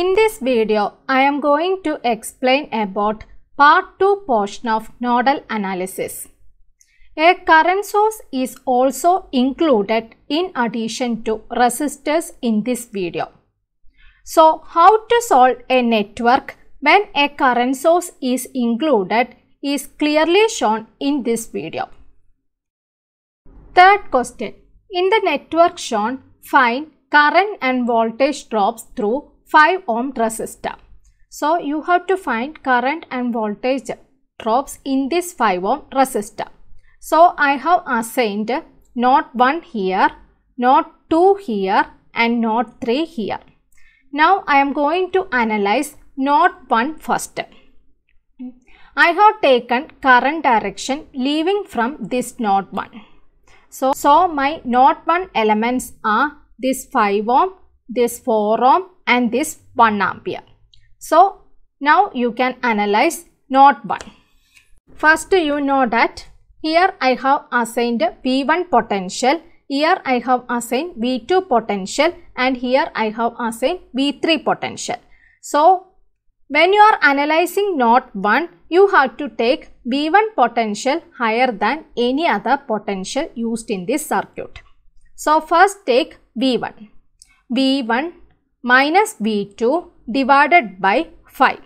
In this video, I am going to explain about part 2 portion of nodal analysis. A current source is also included in addition to resistors in this video. So, how to solve a network when a current source is included is clearly shown in this video. Third question. In the network shown, find current and voltage drops through 5 ohm resistor. So you have to find current and voltage drops in this 5 ohm resistor. So I have assigned not 1 here, not 2 here and not 3 here. Now I am going to analyze not 1 first. I have taken current direction leaving from this node 1. So, so my node 1 elements are this 5 ohm, this 4 ohm, and this 1 ampere. So, now you can analyze node 1. First you know that here I have assigned V1 potential, here I have assigned V2 potential and here I have assigned V3 potential. So, when you are analyzing node 1, you have to take V1 potential higher than any other potential used in this circuit. So, first take V1. V1 minus V2 divided by 5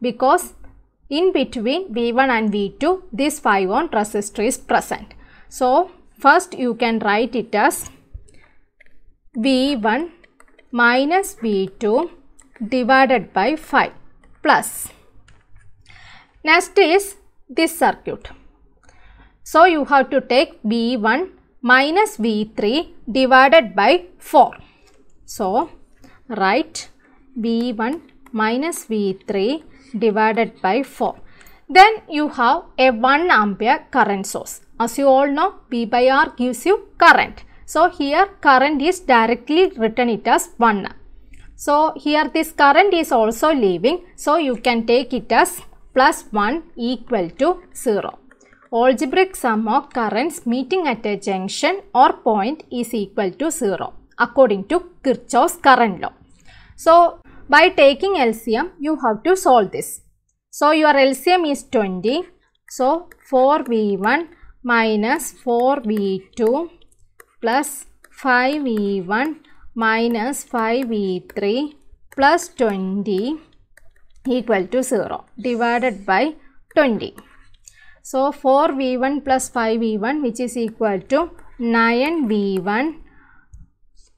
because in between V1 and V2 this 5 ohm resistor is present. So, first you can write it as V1 minus V2 divided by 5 plus. Next is this circuit. So, you have to take V1 minus V3 divided by 4. So, Right? V1 minus V3 divided by 4. Then you have a 1 ampere current source. As you all know, V by R gives you current. So here current is directly written it as 1. So here this current is also leaving. So you can take it as plus 1 equal to 0. Algebraic sum of currents meeting at a junction or point is equal to 0 according to Kirchhoff's current law. So, by taking LCM, you have to solve this. So, your LCM is 20. So, 4V1 minus 4V2 plus 5V1 minus 5V3 plus 20 equal to 0 divided by 20. So, 4V1 plus 5V1 which is equal to 9V1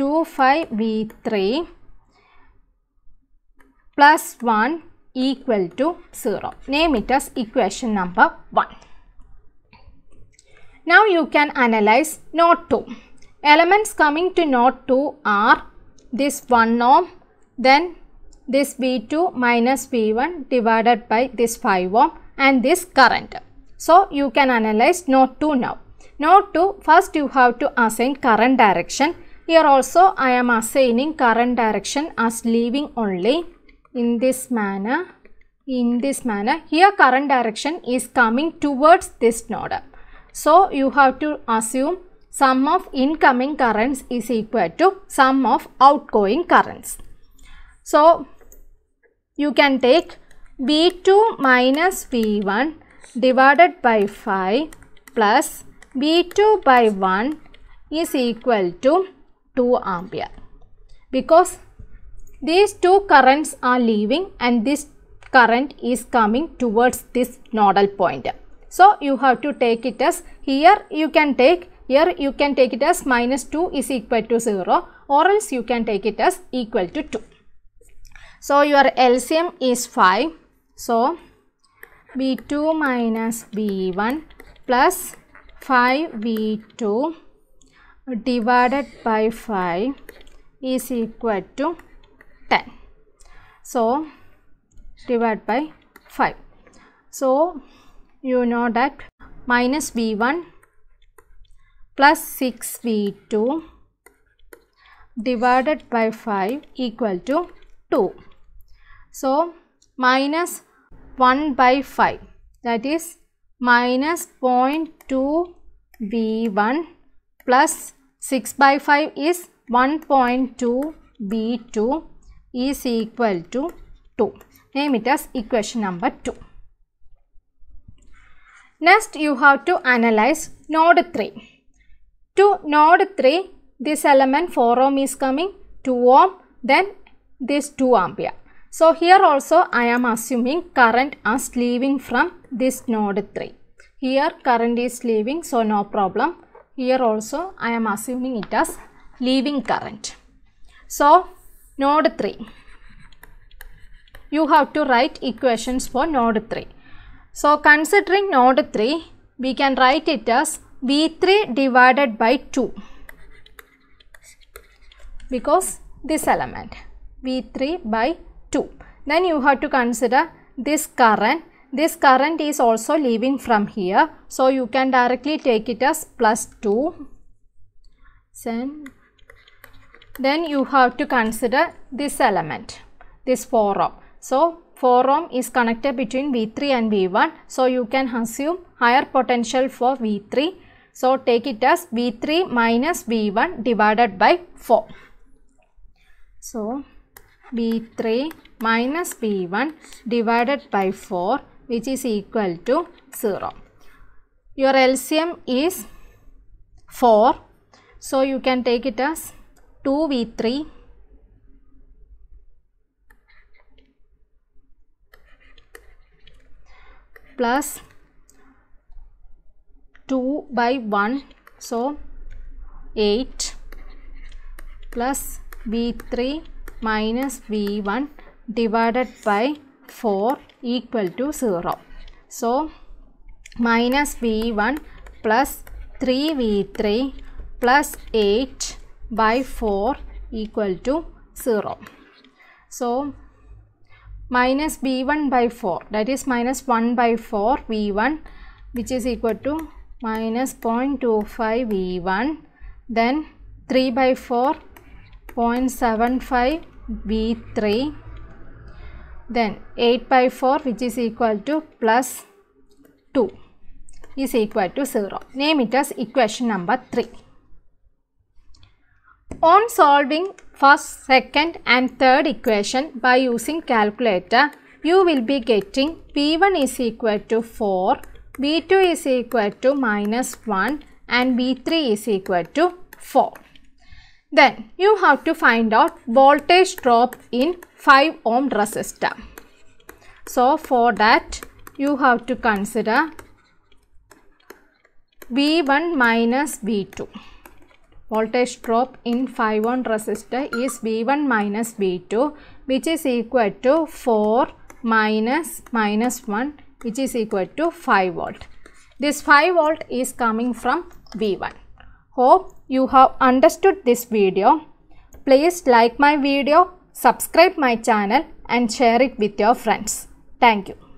25V3 plus 1 equal to 0. Name it as equation number 1. Now you can analyze node 2. Elements coming to node 2 are this 1 ohm, then this V2 minus V1 divided by this 5 ohm and this current. So you can analyze node 2 now. Node 2 first you have to assign current direction here also I am assigning current direction as leaving only in this manner in this manner here current direction is coming towards this node. So you have to assume sum of incoming currents is equal to sum of outgoing currents. So you can take V2 minus V1 divided by 5 plus V2 by 1 is equal to 2 ampere because these two currents are leaving and this current is coming towards this nodal point. So, you have to take it as here you can take here you can take it as minus 2 is equal to 0 or else you can take it as equal to 2. So, your LCM is 5. So, B 2 minus B one plus 5V2 divided by 5 is equal to 10. So, divided by 5. So, you know that minus V1 plus 6 V2 divided by 5 equal to 2. So, minus 1 by 5 that is minus 0.2 V1 plus 6 by 5 is 1.2 B2 is equal to 2. Name it as equation number 2. Next you have to analyze node 3. To node 3 this element 4 ohm is coming 2 ohm then this 2 ampere. So here also I am assuming current is leaving from this node 3. Here current is leaving so no problem here also I am assuming it as leaving current. So, node 3, you have to write equations for node 3. So, considering node 3, we can write it as V3 divided by 2 because this element V3 by 2. Then you have to consider this current this current is also leaving from here. So, you can directly take it as plus 2. Then you have to consider this element, this 4 ohm. So, 4 ohm is connected between V3 and V1. So, you can assume higher potential for V3. So, take it as V3 minus V1 divided by 4. So, V3 minus V1 divided by 4 which is equal to 0. Your LCM is 4. So, you can take it as 2V3 plus 2 by 1. So, 8 plus V3 minus V1 divided by 4 equal to 0. So, minus V1 plus 3V3 plus 8 by 4 equal to 0. So, minus B1 by 4 that is minus 1 by 4 V1 which is equal to minus 0.25 V1 then 3 by 4 0.75 V3 then 8 by 4 which is equal to plus 2 is equal to 0. Name it as equation number 3. On solving first, second and third equation by using calculator, you will be getting p one is equal to 4, B2 is equal to minus 1 and B3 is equal to 4. Then you have to find out voltage drop in 5 ohm resistor. So for that you have to consider V1 minus V2. Voltage drop in 5 ohm resistor is V1 minus V2 which is equal to 4 minus minus 1 which is equal to 5 volt. This 5 volt is coming from V1. Hope you have understood this video. Please like my video, subscribe my channel and share it with your friends. Thank you.